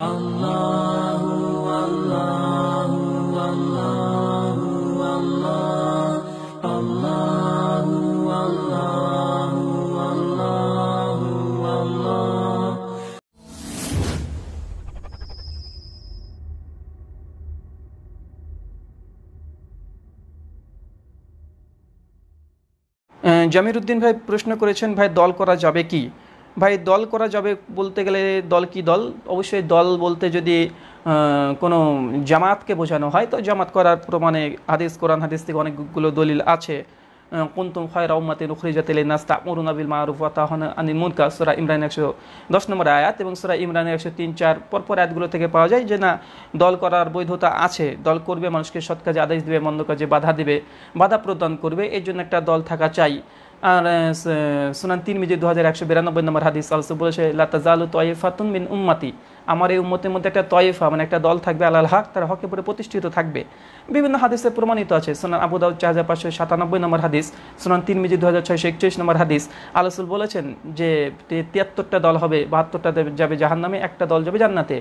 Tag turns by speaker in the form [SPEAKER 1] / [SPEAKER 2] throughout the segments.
[SPEAKER 1] জামির উদ্দিন ভাই প্রশ্ন করেছেন ভাই দল করা যাবে কি ভাই দল করা যাবে বলতে গেলে দল কি দল অবশ্যই দল বলতে যদি কোনো জামাতকে বোঝানো হয় তো জামাত করার প্রমাণে হাদিস কোরআন হাদিস থেকে অনেকগুলো দলিল আছে কুন্তুম খয়রা উম্মাতিন উখরিজাত লিনাস নাস্তা মরুন আবিল ওয়া তাহনা আনিল মুনকার সুরা ইমরান একশো দশ নম্বর আয়াত এবং সুরা ইমরান একশো তিন চার পরপর আয়াতগুলো থেকে পাওয়া যায় যে না দল করার বৈধতা আছে দল করবে মানুষকে সৎ কাজে আদেশ দেবে মন্দ কাজে বাধা দেবে বাধা প্রদান করবে এর জন্য একটা দল থাকা চাই আর সুনান তিন মিজি দু হাজার একশো বিরানব্বই নম্বর হাদিস আলসু বলেছে লাতাজালু তয়েফাতুন মিন উম্মাতি আমার এই উম্মতের মধ্যে একটা তয়েফা মানে একটা দল থাকবে আলাল হক তার হকে পরে প্রতিষ্ঠিত থাকবে বিভিন্ন হাদিসে প্রমাণিত আছে সুনান আবু দাউদ চার হাজার পাঁচশো সাতানব্বই নম্বর হাদিস সুনান তিন মিজি দু হাজার ছয়শো একচল্লিশ নম্বর হাদিস আলসুল বলেছেন যে তিয়াত্তরটা দল হবে বাহাত্তরটা যাবে নামে একটা দল যাবে জান্নাতে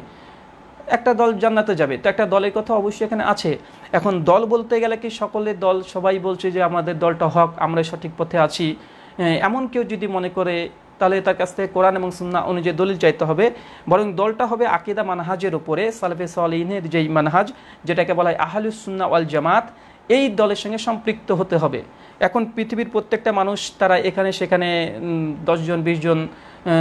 [SPEAKER 1] একটা দল জান্নাতে যাবে তো একটা দলের কথা অবশ্যই এখানে আছে এখন দল বলতে গেলে কি সকলে দল সবাই বলছে যে আমাদের দলটা হক আমরা সঠিক পথে আছি এমন কেউ যদি মনে করে তাহলে তার কাছ থেকে কোরআন এবং সুন্না অনুযায়ী দলিল চাইতে হবে বরং দলটা হবে আকিদা মানহাজের উপরে সালফে সালিনের যেই মানহাজ যেটাকে বলা হয় আহলুসুন্না ওয়াল জামাত এই দলের সঙ্গে সম্পৃক্ত হতে হবে এখন পৃথিবীর প্রত্যেকটা মানুষ তারা এখানে সেখানে দশজন বিশজন জন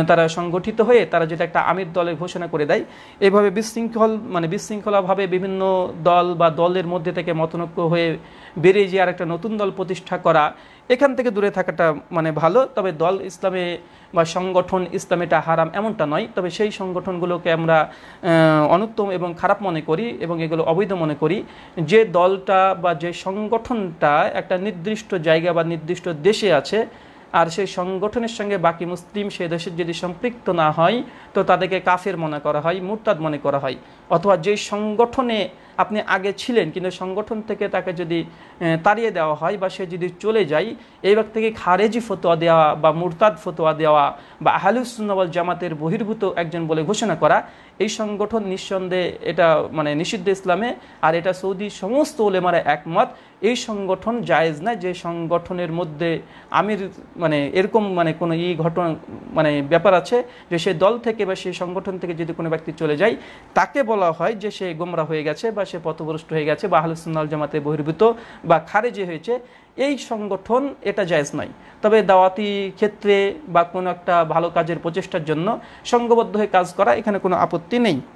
[SPEAKER 1] তারা সংগঠিত হয়ে তারা যেটা একটা আমির দলের ঘোষণা করে দেয় এভাবে বিশৃঙ্খল মানে বিশৃঙ্খলাভাবে বিভিন্ন দল বা দলের মধ্যে থেকে মতনৈক্য হয়ে বেরিয়ে যে আর একটা নতুন দল প্রতিষ্ঠা করা এখান থেকে দূরে থাকাটা মানে ভালো তবে দল ইসলামে বা সংগঠন ইসলামেটা হারাম এমনটা নয় তবে সেই সংগঠনগুলোকে আমরা অনুত্তম এবং খারাপ মনে করি এবং এগুলো অবৈধ মনে করি যে দলটা বা যে সংগঠনটা একটা নির্দিষ্ট জায়গা বা নির্দিষ্ট দেশে আছে আর সেই সংগঠনের সঙ্গে বাকি মুসলিম সে দেশের যদি সম্পৃক্ত না হয় তো তাদেরকে কাফের মনে করা হয় মুরতাদ মনে করা হয় অথবা যেই সংগঠনে আপনি আগে ছিলেন কিন্তু সংগঠন থেকে তাকে যদি তাড়িয়ে দেওয়া হয় বা সে যদি চলে যায় এই থেকে খারেজি ফতোয়া দেওয়া বা মুরতাদ ফতোয়া দেওয়া বা আহলুসুন্নবল জামাতের বহির্ভূত একজন বলে ঘোষণা করা এই সংগঠন নিঃসন্দেহে এটা মানে নিষিদ্ধ ইসলামে আর এটা সৌদি সমস্ত ওলেমারা একমত এই সংগঠন জায়েজ না যে সংগঠনের মধ্যে আমির মানে এরকম মানে কোনো ই ঘটনা মানে ব্যাপার আছে যে সে দল থেকে বা সেই সংগঠন থেকে যদি কোনো ব্যক্তি চলে যায় তাকে বলা হয় যে সে গোমরা হয়ে গেছে বা সে পথভ্রষ্ট হয়ে গেছে বা আহলুসুল্নাল জামাতে বহির্ভূত বা খারেজে হয়েছে এই সংগঠন এটা জায়জ নয় তবে দাওয়াতি ক্ষেত্রে বা কোনো একটা ভালো কাজের প্রচেষ্টার জন্য সংঘবদ্ধ হয়ে কাজ করা এখানে কোনো আপত্তি নেই